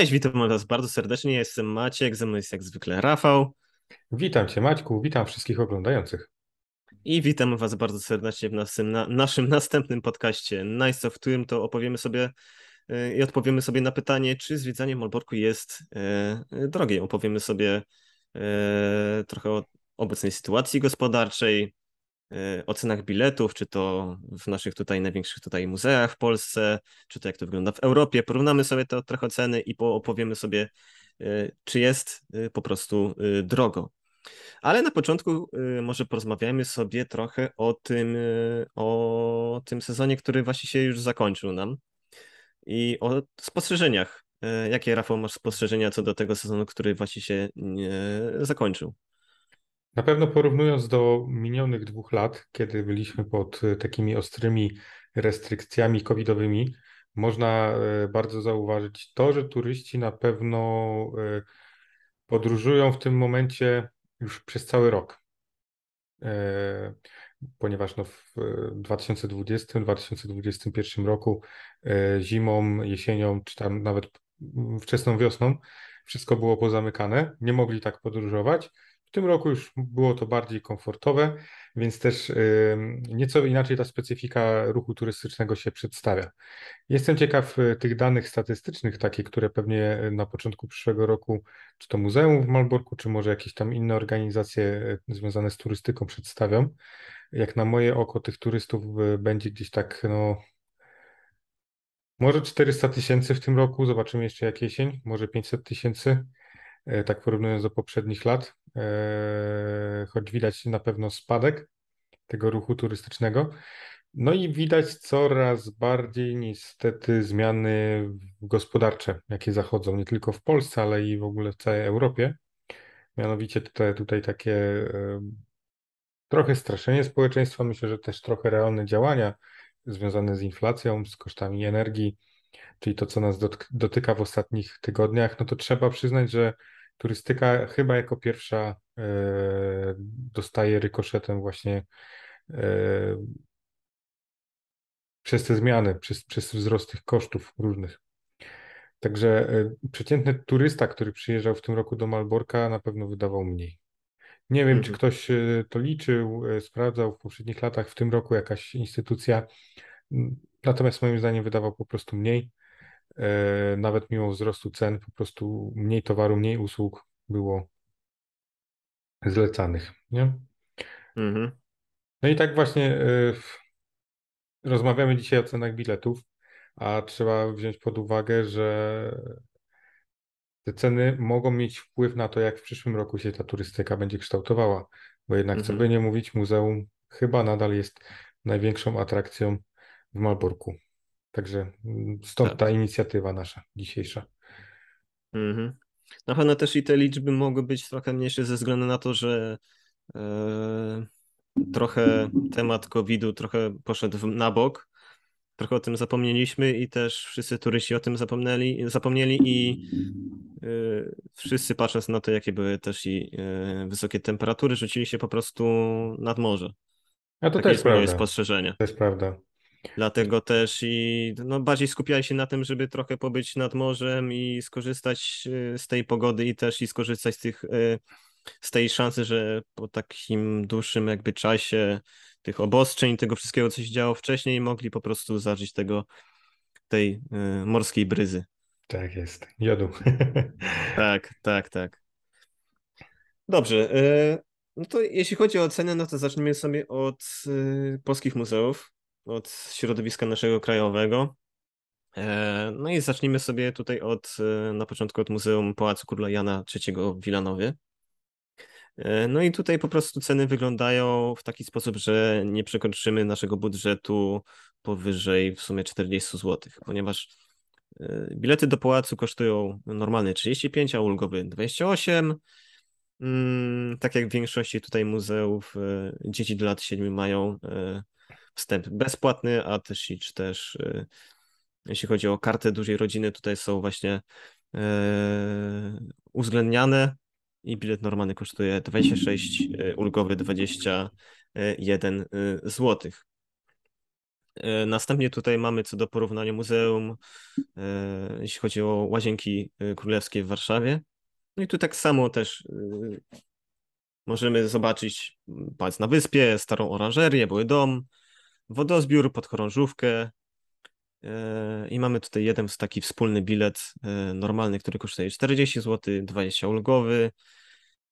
Cześć, witam Was bardzo serdecznie. Jestem Maciek, ze mną jest jak zwykle Rafał. Witam Cię, Maćku, witam wszystkich oglądających. I witam Was bardzo serdecznie w naszym, na, naszym następnym podcaście Nice, of, którym to opowiemy sobie yy, i odpowiemy sobie na pytanie, czy zwiedzanie Malborku jest yy, drogie. Opowiemy sobie yy, trochę o obecnej sytuacji gospodarczej, Y, o cenach biletów, czy to w naszych tutaj największych tutaj muzeach w Polsce, czy to jak to wygląda w Europie. Porównamy sobie to trochę ceny i opowiemy sobie, y, czy jest y, po prostu drogo. Ale na początku może porozmawiajmy sobie trochę o tym, o tym sezonie, który właśnie się już zakończył nam i o spostrzeżeniach. Jakie, Rafał, masz spostrzeżenia co do tego sezonu, który właśnie się zakończył? Na pewno porównując do minionych dwóch lat, kiedy byliśmy pod e, takimi ostrymi restrykcjami covidowymi, można e, bardzo zauważyć to, że turyści na pewno e, podróżują w tym momencie już przez cały rok. Ponieważ no w 2020-2021 roku zimą, jesienią, czy tam nawet mm, wczesną wiosną wszystko było pozamykane, nie mogli tak podróżować w tym roku już było to bardziej komfortowe, więc też nieco inaczej ta specyfika ruchu turystycznego się przedstawia. Jestem ciekaw y, tych danych statystycznych, takich, które pewnie y, na początku przyszłego roku, czy to muzeum w Malborku, czy może jakieś tam inne organizacje y, związane z turystyką przedstawią. Jak na moje oko tych turystów będzie gdzieś tak, no. Może 400 tysięcy w tym roku, zobaczymy jeszcze jak jesień, może 500 tysięcy. E, tak porównując do poprzednich lat, e, choć widać na pewno spadek tego ruchu turystycznego. No i widać coraz bardziej niestety zmiany gospodarcze, jakie zachodzą nie tylko w Polsce, ale i w ogóle w całej Europie. Mianowicie tutaj, tutaj takie e, trochę straszenie społeczeństwa, myślę, że też trochę realne działania związane z inflacją, z kosztami energii, czyli to, co nas dotyka w ostatnich tygodniach, no to trzeba przyznać, że turystyka chyba jako pierwsza e, dostaje rykoszetem właśnie e, przez te zmiany, przez, przez wzrost tych kosztów różnych. Także e, przeciętny turysta, który przyjeżdżał w tym roku do Malborka, na pewno wydawał mniej. Nie wiem, czy mhm. ktoś to liczył, sprawdzał w poprzednich latach, w tym roku jakaś instytucja. Natomiast moim zdaniem wydawał po prostu mniej. E, nawet mimo wzrostu cen, po prostu mniej towaru, mniej usług było zlecanych. Nie? Mhm. No i tak właśnie e, rozmawiamy dzisiaj o cenach biletów, a trzeba wziąć pod uwagę, że te ceny mogą mieć wpływ na to, jak w przyszłym roku się ta turystyka będzie kształtowała, bo jednak, mhm. co by nie mówić, muzeum chyba nadal jest największą atrakcją w Malborku. Także mm, stąd tak. ta inicjatywa nasza dzisiejsza. Mhm. Na pewno też i te liczby mogły być trochę mniejsze ze względu na to, że e, trochę temat COVID-u trochę poszedł na bok. Trochę o tym zapomnieliśmy i też wszyscy turyści o tym zapomnieli, zapomnieli i e, wszyscy patrząc na to, jakie były też i e, wysokie temperatury, rzucili się po prostu nad morze. A to Takie też jest prawda. moje spostrzeżenie. To jest prawda. Dlatego też i no, bardziej skupiali się na tym, żeby trochę pobyć nad morzem i skorzystać e, z tej pogody i też i skorzystać z tych e, z tej szansy, że po takim dłuższym jakby czasie tych obostrzeń, tego wszystkiego, co się działo wcześniej, mogli po prostu zażyć tego, tej e, morskiej bryzy. Tak jest, jodu. tak, tak, tak. Dobrze, no to jeśli chodzi o ocenę, no to zacznijmy sobie od polskich muzeów od środowiska naszego krajowego. E, no i zacznijmy sobie tutaj od, e, na początku od Muzeum Pałacu Króla Jana III w Wilanowie. E, no i tutaj po prostu ceny wyglądają w taki sposób, że nie przekroczymy naszego budżetu powyżej w sumie 40 zł, ponieważ bilety do pałacu kosztują normalne 35, a ulgowy 28. Mm, tak jak w większości tutaj muzeów, dzieci do lat 7 mają wstęp bezpłatny, a też, czy też y, jeśli chodzi o kartę dużej rodziny, tutaj są właśnie e, uwzględniane i bilet normalny kosztuje 26, e, ulgowy 21 e, zł. Następnie tutaj mamy co do porównania muzeum, jeśli chodzi o Łazienki Królewskie w Warszawie. No i tu tak samo też możemy zobaczyć Pałac na Wyspie, Starą Oranżerię, Były Dom, wodozbiór, podchorążówkę e, i mamy tutaj jeden z taki wspólny bilet e, normalny, który kosztuje 40 zł, 20 ulgowy,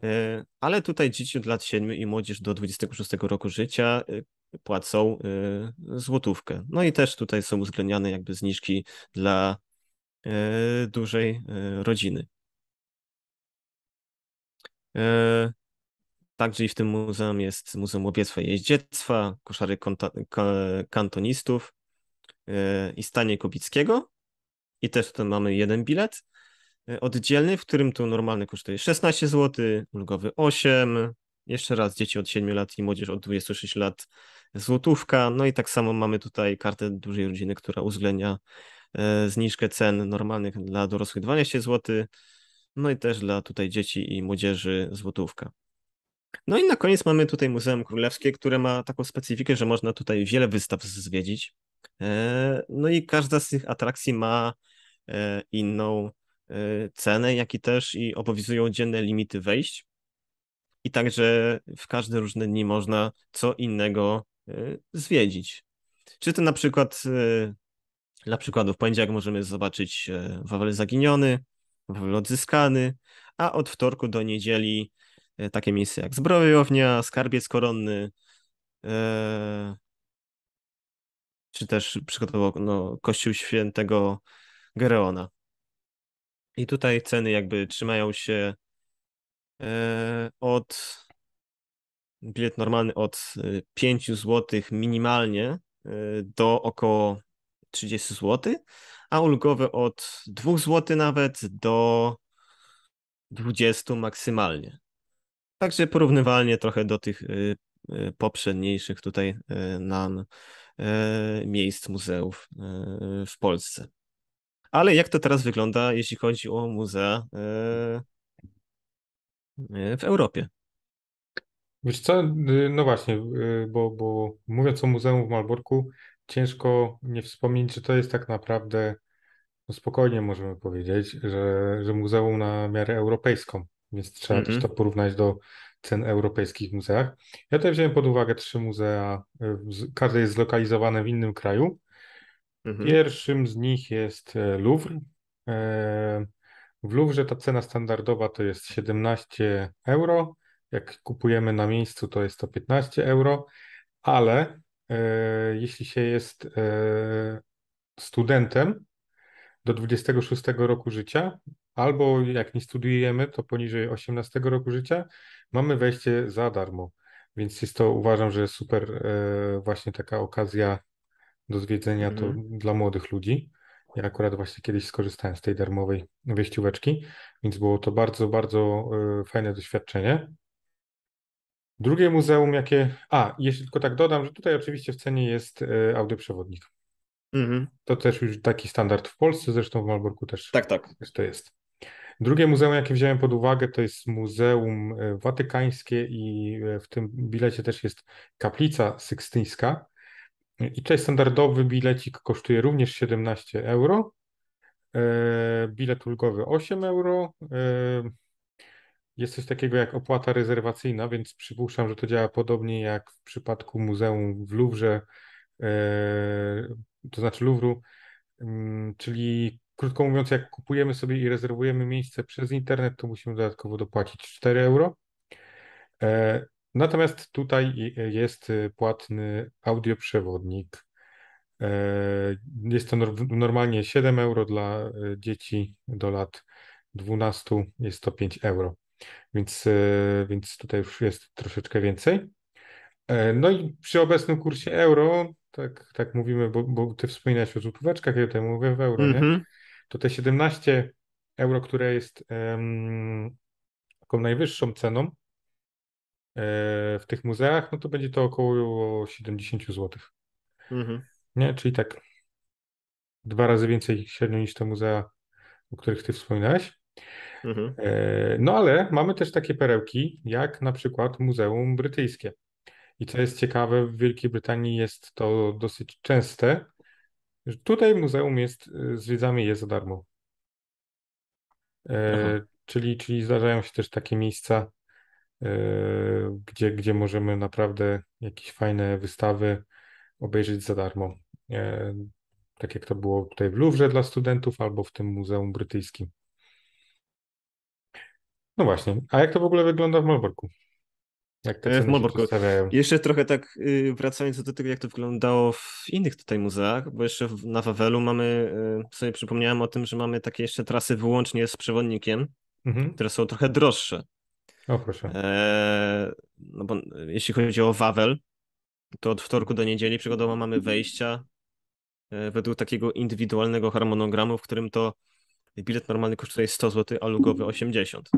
e, ale tutaj dzieci od lat 7 i młodzież do 26 roku życia płacą złotówkę. No i też tutaj są uwzględniane jakby zniżki dla dużej rodziny. Także i w tym muzeum jest Muzeum Łowiectwa i Jeździectwa, koszary konta, kantonistów y, i stanie Kubickiego. I też tam mamy jeden bilet y, oddzielny, w którym tu normalny kosztuje 16 zł, ulgowy 8, jeszcze raz dzieci od 7 lat i młodzież od 26 lat złotówka. No i tak samo mamy tutaj kartę dużej rodziny, która uwzględnia y, zniżkę cen normalnych dla dorosłych 12 zł, no i też dla tutaj dzieci i młodzieży złotówka. No i na koniec mamy tutaj Muzeum Królewskie, które ma taką specyfikę, że można tutaj wiele wystaw zwiedzić. E, no i każda z tych atrakcji ma e, inną e, cenę, jak i też i obowiązują dzienne limity wejść. I także w każde różne dni można co innego zwiedzić. Czy to na przykład, dla przykładu w poniedziałek możemy zobaczyć Wawel zaginiony, Wawel odzyskany, a od wtorku do niedzieli E, takie miejsca jak zbrojownia, skarbiec koronny, e, czy też przykładowo, no, kościół świętego Gereona. I tutaj ceny jakby trzymają się e, od bilet normalny od 5 e, zł minimalnie e, do około 30 zł, a ulgowy od 2 zł nawet do 20 maksymalnie. Także porównywalnie trochę do tych y, y, poprzedniejszych tutaj y, nam miejsc muzeów w Polsce. Ale jak to teraz wygląda, jeśli chodzi o muzea w Europie? Wiesz co, no właśnie, bo, bo mówiąc o muzeum w Malborku, ciężko nie wspomnieć, że to jest tak naprawdę, no spokojnie możemy powiedzieć, że, że muzeum na miarę europejską, więc trzeba mm -hmm. też mhm. to porównać do cen europejskich muzeach. Ja tutaj wziąłem pod uwagę trzy muzea, e, każde jest zlokalizowane w innym kraju. Mm -hmm. Pierwszym z nich jest e, Louvre. E, w Louvre ta cena standardowa to jest 17 euro. Jak kupujemy na miejscu, to jest to 15 euro, ale jeśli się jest studentem do 26 roku życia, albo jak nie studiujemy, to poniżej 18 roku życia mamy wejście za darmo. Więc jest to, uważam, że super e, właśnie taka okazja do zwiedzenia to mhm. dla młodych ludzi. Ja akurat właśnie kiedyś skorzystałem z tej darmowej wejścióweczki, więc było to bardzo, bardzo e, fajne doświadczenie. Drugie muzeum, jakie. A, jeszcze tylko tak dodam, że tutaj oczywiście w cenie jest e, audioprzewodnik. Mm -hmm. To też już taki standard w Polsce, zresztą w Malborku też, tak, tak. też to jest. Drugie muzeum, jakie wziąłem pod uwagę, to jest Muzeum e, Watykańskie i e, w tym bilecie też jest Kaplica Sykstyńska. I tutaj standardowy bilecik kosztuje również 17 euro, e, bilet ulgowy 8 euro, jest coś takiego jak opłata rezerwacyjna, więc przypuszczam, że to działa podobnie jak w przypadku muzeum w Luwrze, to znaczy Luwru, mm, czyli krótko mówiąc, jak kupujemy sobie i rezerwujemy miejsce przez internet, to musimy dodatkowo dopłacić 4 euro. E, natomiast tutaj jest e, płatny audioprzewodnik. E, jest to normalnie 7 euro dla dzieci do lat 12, jest to 5 euro. Więc, więc tutaj już jest troszeczkę więcej. No i przy obecnym kursie euro, tak, tak mówimy, bo, bo ty wspominałeś o złotóweczkach, ja tutaj mówię w euro, mm -hmm. nie? Mhm to te 17 euro, które jest um, taką najwyższą ceną e, w tych muzeach, no to będzie to około 70 zł. Mhm. Nie? Czyli tak dwa razy więcej średnio niż te muzea, o których ty wspominałeś. Mhm. E, no ale mamy też takie perełki, jak na przykład Muzeum Brytyjskie. I co jest ciekawe, w Wielkiej Brytanii jest to dosyć częste, Tutaj muzeum jest, y, zwiedzamy je za darmo. E, czyli, czyli zdarzają się też takie miejsca, e, gdzie, gdzie możemy naprawdę jakieś fajne wystawy obejrzeć za darmo. E, tak jak to było tutaj w Louvre dla studentów albo w tym Muzeum Brytyjskim. No właśnie, a jak to w ogóle wygląda w Malborku? Jak te w Malborku. Jeszcze trochę tak y, wracając do tego, jak to wyglądało w innych tutaj muzeach, bo jeszcze na Wawelu mamy, y, sobie przypomniałem o tym, że mamy takie jeszcze trasy wyłącznie z przewodnikiem, mhm. które są trochę droższe. O proszę. E, no bo y, jeśli chodzi o Wawel, to od wtorku do niedzieli przygodowo mamy wejścia według takiego indywidualnego harmonogramu, w którym to bilet normalny kosztuje 100 zł, a lugowy 80.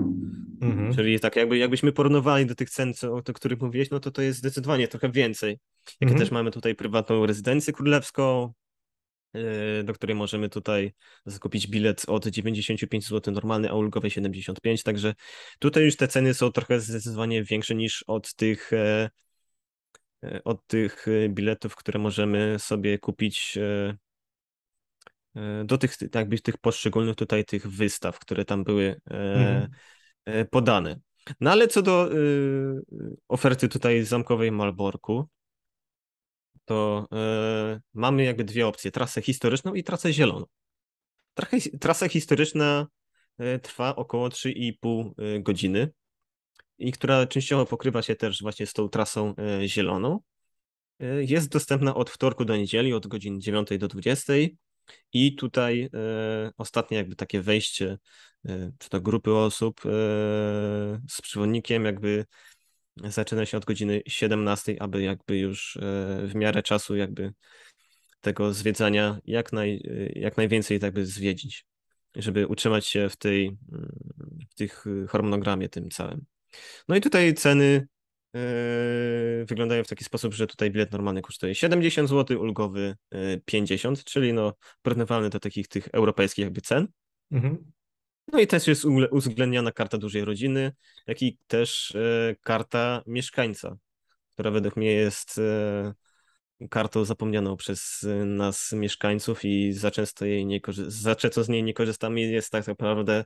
Mhm. Czyli tak jakby, jakbyśmy porównywali do tych cen, co, o których mówiłeś, no to to jest zdecydowanie trochę więcej. Jakie mhm. też mamy tutaj prywatną rezydencję królewską, yy, do której możemy tutaj zakupić bilet od 95 zł normalny, a ulgowy 75, także tutaj już te ceny są trochę zdecydowanie większe niż od tych e, e, od tych e, biletów, które możemy sobie kupić E, do tych, jakby tych poszczególnych tutaj tych wystaw, które tam były e, mhm. E, podane. No ale co do y, oferty tutaj zamkowej Malborku, to mamy jakby dwie opcje, trasę historyczną i trasę zieloną. Trasa historyczna trwa około 3,5 godziny i która częściowo pokrywa się też właśnie z tą trasą zieloną. Jest dostępna od wtorku do niedzieli, od godzin 9 do 20. I tutaj e, ostatnie jakby takie wejście y, czy to grupy osób e, z przewodnikiem jakby zaczyna się od godziny 17, aby jakby już w miarę czasu jakby tego zwiedzania jak, naj, jak najwięcej jakby zwiedzić, żeby utrzymać się w tej mm, w tych harmonogramie tym całym. No i tutaj ceny Yy, wyglądają w taki sposób, że tutaj bilet normalny kosztuje 70 zł, ulgowy 50, yy, czyli no porównywalny do takich tych europejskich jakby cen. Mhm. No i też jest uwzględniana karta dużej rodziny, jak i też yy, karta mieszkańca, która według mnie jest kartą zapomnianą przez nas mieszkańców i za często, jej nie korzy- za często z niej nie korzystamy. Jest tak naprawdę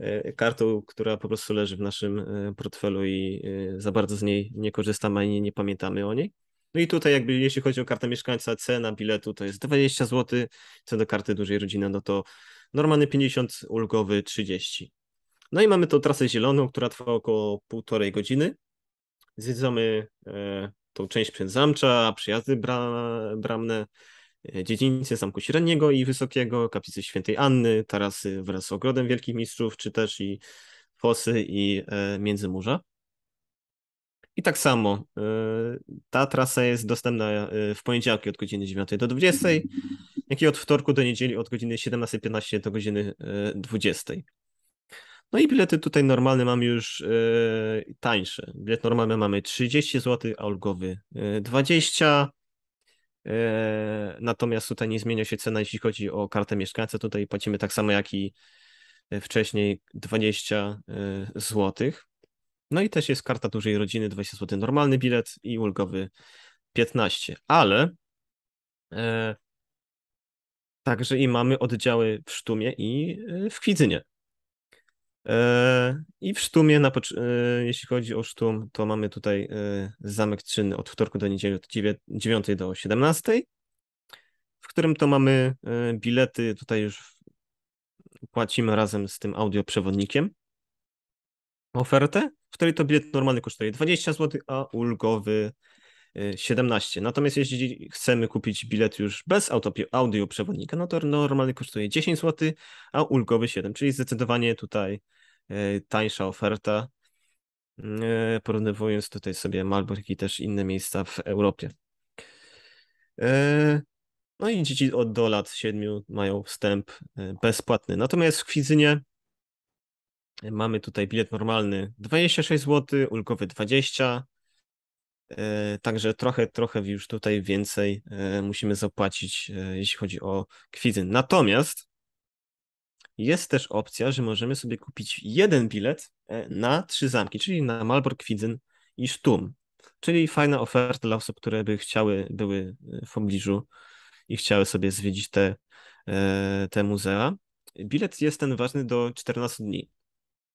E, kartą, która po prostu leży w naszym e, portfelu i e, za bardzo z niej nie korzystamy ani nie pamiętamy o niej. No i tutaj jakby jeśli chodzi o kartę mieszkańca, cena biletu to jest 20 zł, co do karty dużej rodziny no to normalny 50, ulgowy 30. No i mamy tą trasę zieloną, która trwa około półtorej godziny. Zwiedzamy tą część przez Zamcza, przyjazdy bra, bramne, E, dziedzińce Zamku Średniego i Wysokiego, kaplicy Świętej Anny, tarasy wraz z Ogrodem Wielkich Mistrzów, czy też i Fosy i e, Międzymurza. I tak samo e, ta trasa jest dostępna w poniedziałki od godziny 9 do 20, jak i od wtorku do niedzieli od godziny 17.15 do godziny 20. No i bilety tutaj normalne mamy już tańsze. Bilet normalny mamy 30 zł, a ulgowy 20 E, natomiast tutaj nie zmienia się cena, jeśli chodzi o kartę mieszkańca. Tutaj płacimy tak samo jak i e, wcześniej 20 e, zł. No i też jest karta dużej rodziny 20 zł normalny bilet i ulgowy 15. Ale także i mamy oddziały w Sztumie i w Kwidzynie. E, I w Sztumie, na, e, jeśli chodzi o Sztum, to mamy tutaj e, Zamek czynny od wtorku do niedzieli od 9 do 17, w którym to mamy bilety, tutaj już płacimy razem z tym audioprzewodnikiem ofertę, w której to bilet normalny kosztuje 20 zł, a ulgowy 17. Y, Natomiast jeśli chcemy kupić bilet już bez audio przewodnika, no to normalny kosztuje 10 zł, a ulgowy 7, czyli zdecydowanie tutaj y, tańsza oferta, y, porównywując tutaj sobie Malbork i też inne miejsca w Europie. No i dzieci od do lat 7 mają wstęp bezpłatny. Natomiast w Kwidzynie mamy tutaj bilet normalny 26 zł, ulgowy 20 E, także trochę, trochę już tutaj więcej e, musimy zapłacić, e, jeśli chodzi o kwity. Natomiast jest też opcja, że możemy sobie kupić jeden bilet na trzy zamki, czyli na Malbork, Kwidzyn i Sztum. Czyli fajna oferta dla osób, które by chciały, były w pobliżu i chciały sobie zwiedzić te, te muzea. Bilet jest ten ważny do 14 dni,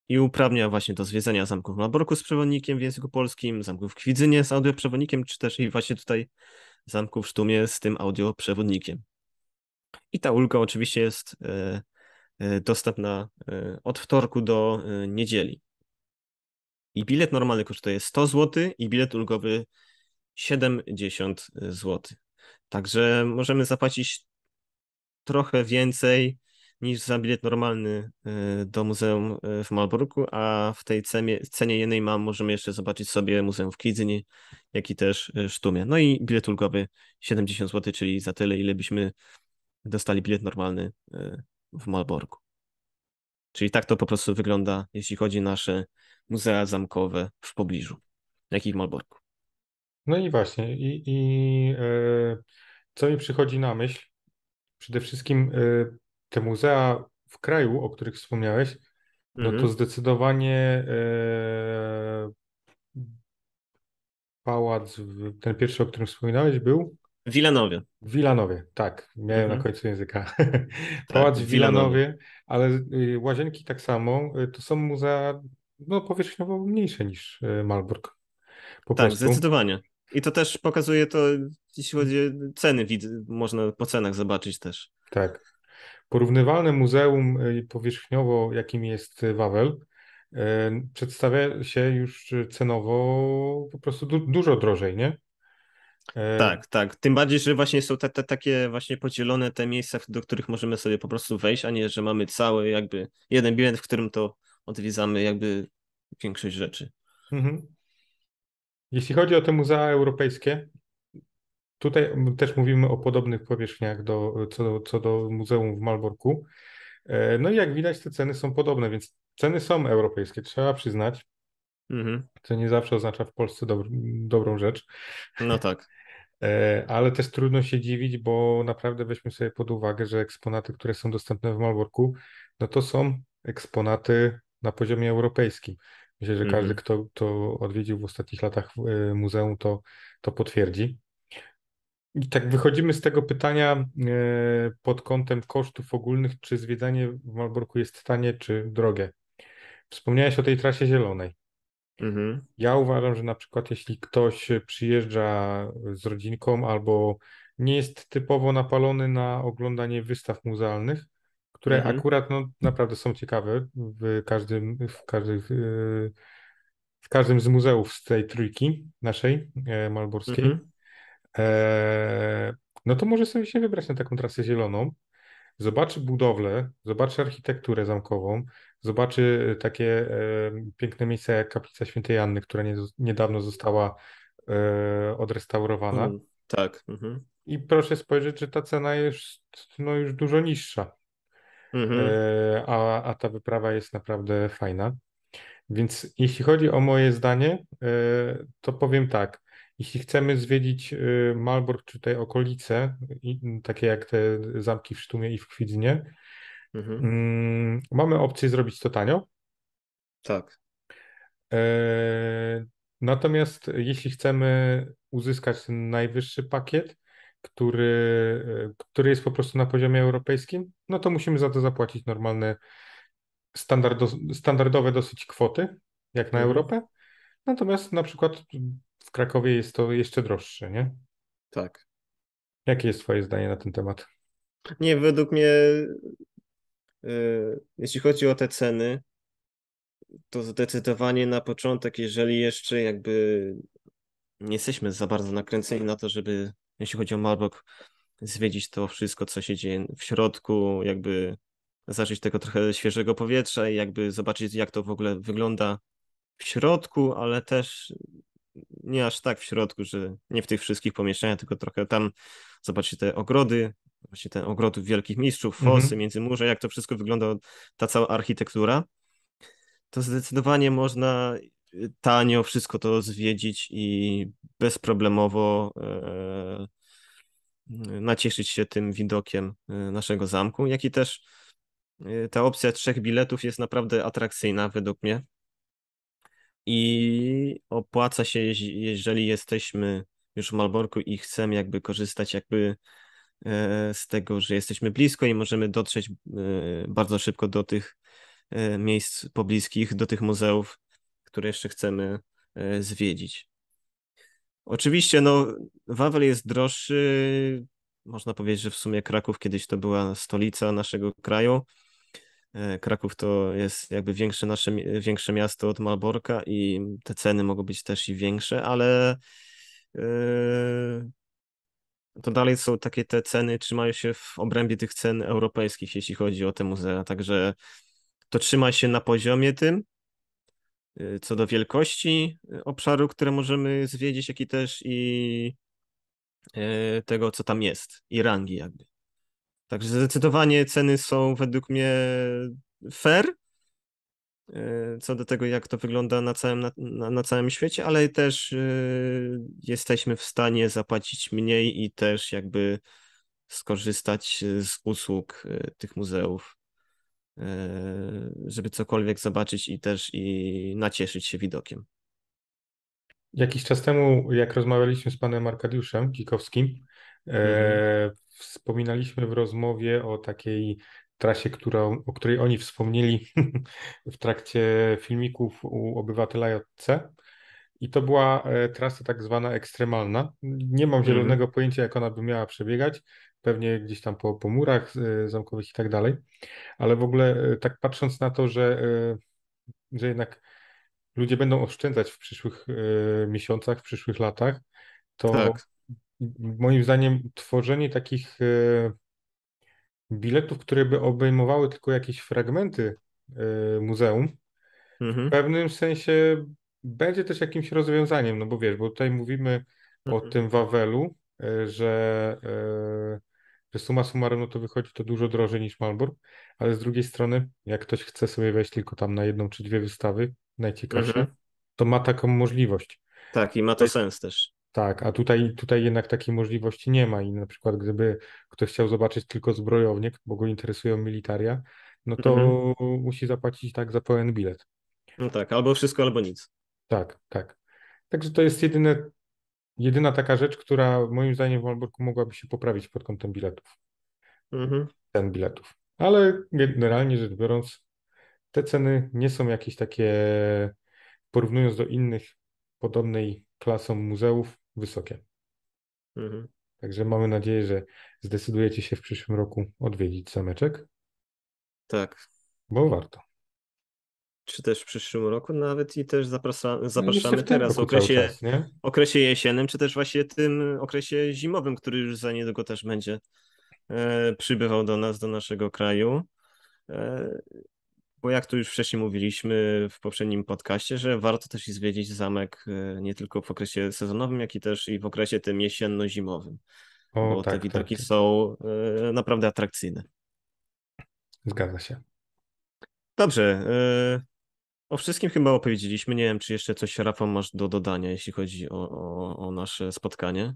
i uprawnia właśnie do zwiedzania zamków na Borku z przewodnikiem w języku polskim, zamków w Kwidzynie z audioprzewodnikiem, czy też i właśnie tutaj zamków w Sztumie z tym audioprzewodnikiem. I ta ulga oczywiście jest e, e, dostępna e, od wtorku do niedzieli. I bilet normalny kosztuje 100 zł i bilet ulgowy 70 zł. Także możemy zapłacić trochę więcej niż za bilet normalny e, do muzeum e, w Malborku, a w tej cenie, cenie jednej mam możemy jeszcze zobaczyć sobie muzeum w Kidzyni, jak i też e, Sztumie. No i bilet ulgowy 70 zł, czyli za tyle, ile byśmy dostali bilet normalny w Malborku. Czyli tak to po prostu wygląda, jeśli chodzi o nasze muzea zamkowe w pobliżu, jak i w Malborku. No i właśnie, i, i yy, co mi przychodzi na myśl? Przede wszystkim yy te muzea w kraju, o których wspomniałeś, no to mhm. zdecydowanie e, pałac, ten pierwszy, o którym wspominałeś, był? W Wilanowie. W Wilanowie, tak. Miałem mhm. na końcu języka. Tak, pałac w Wilanowie, Wilanowie, ale y, łazienki tak samo. Y, to są muzea no, powierzchniowo mniejsze niż y, Malbork. Po tak, prostu. zdecydowanie. I to też pokazuje to, jeśli chodzi o ceny, można po cenach zobaczyć też. Tak. Porównywalne muzeum y, powierzchniowo, jakim jest Wawel, y, przedstawia się już cenowo po prostu du dużo drożej, nie? Y, tak, tak. Tym bardziej, że właśnie są te, te, takie właśnie podzielone te miejsca, do których możemy sobie po prostu wejść, a nie, że mamy cały jakby jeden bilet, w którym to odwiedzamy jakby większość rzeczy. Mhm. Jeśli chodzi o te muzea europejskie, Tutaj też mówimy o podobnych powierzchniach do, co, do, co do muzeum w Malborku. E, no i jak widać, te ceny są podobne, więc ceny są europejskie, trzeba przyznać. Mhm. Co nie zawsze oznacza w Polsce dobro, dobrą rzecz. No tak. E, ale też trudno się dziwić, bo naprawdę weźmy sobie pod uwagę, że eksponaty, które są dostępne w Malborku, no to są eksponaty na poziomie europejskim. Myślę, że każdy, mhm. kto, to odwiedził w ostatnich latach e, muzeum, to, to potwierdzi tak wychodzimy z tego pytania e, pod kątem kosztów ogólnych, czy zwiedzanie w Malborku jest tanie, czy drogie. Wspomniałeś o tej trasie zielonej. Mhm. Ja uważam, że na przykład jeśli ktoś przyjeżdża z rodzinką albo nie jest typowo napalony na oglądanie wystaw muzealnych, które mhm. akurat no, naprawdę są ciekawe w każdym, w każdym, e, w każdym z muzeów z tej trójki naszej e, malborskiej. Mhm Eee, no to może sobie się wybrać na taką trasę zieloną, zobaczy budowlę, zobaczy architekturę zamkową, zobaczy e, takie piękne miejsca jak Kaplica Świętej Anny, która niedawno została e, odrestaurowana. Mm, tak. Mhm. I proszę spojrzeć, że ta cena jest no, już dużo niższa. Mhm. Eee, a, a ta wyprawa jest naprawdę fajna. Więc jeśli chodzi o moje zdanie, e, to powiem tak. Jeśli chcemy zwiedzić y, Malbork czy te okolice, y, takie jak te zamki w Sztumie i w Kwidznie, mhm. Mm, mamy opcję zrobić to tanio. Tak. E, natomiast jeśli chcemy uzyskać ten najwyższy pakiet, który, y, który jest po prostu na poziomie europejskim, no to musimy za to zapłacić normalne, standardo, standardowe dosyć kwoty, jak na mhm. Europę. Natomiast na przykład w Krakowie jest to jeszcze droższe, nie? Tak. Jakie jest Twoje zdanie na ten temat? Nie, według mnie, yy, jeśli chodzi o te ceny, to zdecydowanie na początek, jeżeli jeszcze jakby nie jesteśmy za bardzo nakręceni na to, żeby, jeśli chodzi o marbok, zwiedzić to wszystko, co się dzieje w środku, jakby zażyć tego trochę świeżego powietrza i jakby zobaczyć, jak to w ogóle wygląda w środku, ale też nie aż tak w środku, że nie w tych wszystkich pomieszczeniach, tylko trochę tam, zobaczcie te ogrody, właśnie te ogrody wielkich mistrzów, mhm. fosy mhm. między murze, jak to wszystko wygląda, ta cała architektura, to zdecydowanie można y, tanio wszystko to zwiedzić i bezproblemowo e, e nacieszyć się tym widokiem e, naszego zamku, jak i też e, ta opcja trzech biletów jest naprawdę atrakcyjna według mnie, i opłaca się, jeżeli jesteśmy już w Malborku i chcemy jakby korzystać jakby e, z tego, że jesteśmy blisko i możemy dotrzeć e, bardzo szybko do tych e, miejsc pobliskich, do tych muzeów, które jeszcze chcemy zwiedzić. Oczywiście, no, Wawel jest droższy. Można powiedzieć, że w sumie Kraków kiedyś to była stolica naszego kraju. E, Kraków to jest jakby większe nasze, większe miasto od Malborka i te ceny mogą być też i większe, ale e, to dalej są takie te ceny, trzymają się w obrębie tych cen europejskich, jeśli chodzi o te muzea, także to trzyma się na poziomie tym, e, co do wielkości obszaru, które możemy zwiedzić, jak i też i tego, co tam jest i rangi jakby. Także zdecydowanie ceny są według mnie fair e, co do tego, jak to wygląda na całym, na, na całym świecie, ale też e, jesteśmy w stanie zapłacić mniej i też jakby skorzystać e, z usług tych muzeów, żeby cokolwiek zobaczyć i też i nacieszyć się widokiem. Jakiś czas temu, jak rozmawialiśmy z panem Arkadiuszem Kikowskim, mm wspominaliśmy w rozmowie o takiej trasie, którą, o której oni wspomnieli w trakcie filmików u obywatela JC. I to była e, trasa tak zwana ekstremalna. Nie mam mhm. zielonego mm. pojęcia, jak ona by miała przebiegać. Pewnie gdzieś tam po, po murach e, zamkowych i tak dalej. Ale w ogóle e, tak patrząc na to, że, że jednak ludzie będą oszczędzać w przyszłych miesiącach, w przyszłych latach, to tak moim zdaniem tworzenie takich e, biletów, które by obejmowały tylko jakieś fragmenty e, muzeum, mhm. w pewnym sensie będzie też jakimś rozwiązaniem, no bo wiesz, bo tutaj mówimy mhm. o tym Wawelu, e, że, że suma summarum no to wychodzi to dużo drożej niż Malbork, ale z drugiej strony, jak ktoś chce sobie wejść tylko tam na jedną czy dwie wystawy, najciekawsze, mhm. to ma taką możliwość. Tak, i ma to, to sens też. Tak, a tutaj, tutaj jednak takiej możliwości nie ma i na przykład gdyby ktoś chciał zobaczyć tylko zbrojownik, bo go interesują militaria, no to mhm. musi zapłacić tak za pełen bilet. No tak, albo wszystko, albo nic. Tak, tak. Także to jest jedyne, jedyna taka rzecz, która moim zdaniem w Malborku mogłaby się poprawić pod kątem biletów. Mhm. Ten biletów. Ale generalnie rzecz biorąc, te ceny nie są jakieś takie, porównując do innych podobnej klasą muzeów wysokie. Mhm. Także mamy nadzieję, że zdecydujecie się w przyszłym roku odwiedzić zameczek. Tak. Bo warto. Czy też w przyszłym roku nawet i też no, zapraszamy, zapraszamy teraz w okresie, czas, okresie jesiennym, czy też właśnie tym okresie zimowym, który już za niedługo też będzie e, przybywał do nas, do naszego kraju. E, bo jak tu już wcześniej mówiliśmy w poprzednim podcaście, że warto też i zwiedzić zamek e, nie tylko w okresie sezonowym, jak i też i w okresie tym jesienno-zimowym, o, bo tak, te widoki tak. tak. są e, naprawdę atrakcyjne. Zgadza się. Dobrze. E, o wszystkim chyba opowiedzieliśmy. Nie wiem, czy jeszcze coś, Rafał, masz do dodania, jeśli chodzi o, o, o nasze spotkanie.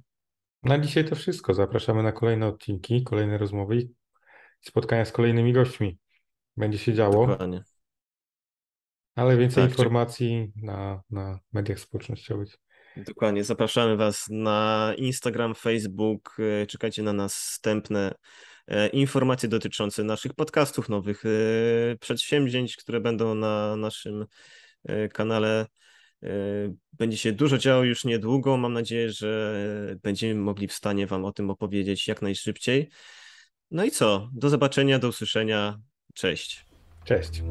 Na dzisiaj to wszystko. Zapraszamy na kolejne odcinki, kolejne rozmowy i spotkania z kolejnymi gośćmi będzie się działo. Dokładnie. Ale więcej tak, informacji na, na mediach społecznościowych. Dokładnie, zapraszamy Was na Instagram, Facebook. Y, czekajcie na następne e, informacje dotyczące naszych podcastów, nowych y, przedsięwzięć, które będą na naszym y, kanale. Będzie się dużo działo już niedługo. Mam nadzieję, że będziemy mogli w stanie Wam o tym opowiedzieć jak najszybciej. No i co? Do zobaczenia, do usłyszenia. Cześć. Cześć.